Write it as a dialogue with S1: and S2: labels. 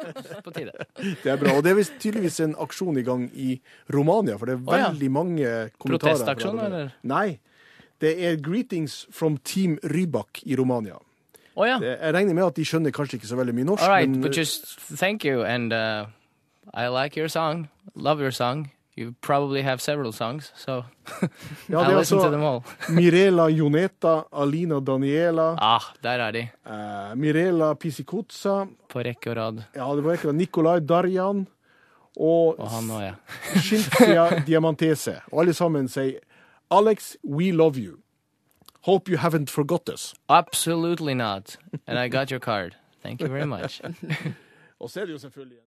S1: På tide.
S2: Det er bra. Og det er tydeligvis en aksjon i gang i Romania, for det er veldig mange kommentarer. Protestaksjon, eller? Nei. Det er 'Greetings from Team Rybak' i Romania. Oh, ja. Jeg regner med at de skjønner kanskje ikke så veldig mye norsk. All right, men, but eh,
S1: just thank you, and uh, I like your song. Love your song. You probably have several songs, so ja, I'll listen to altså them all.
S2: Mirela Joneta, Alina Daniela
S1: Ah, Der er de.
S2: Uh, Mirela Pisikotsa.
S1: På rekke og rad.
S2: Ja, det var rekke Nikolai Darjan. Og, og han òg, ja. Shintia Diamantese. Og alle sammen sier Alex, we love you. Hope you haven't forgot us.
S1: Absolutely not. And I got your card. Thank you very much.
S2: og så er det jo selvfølgelig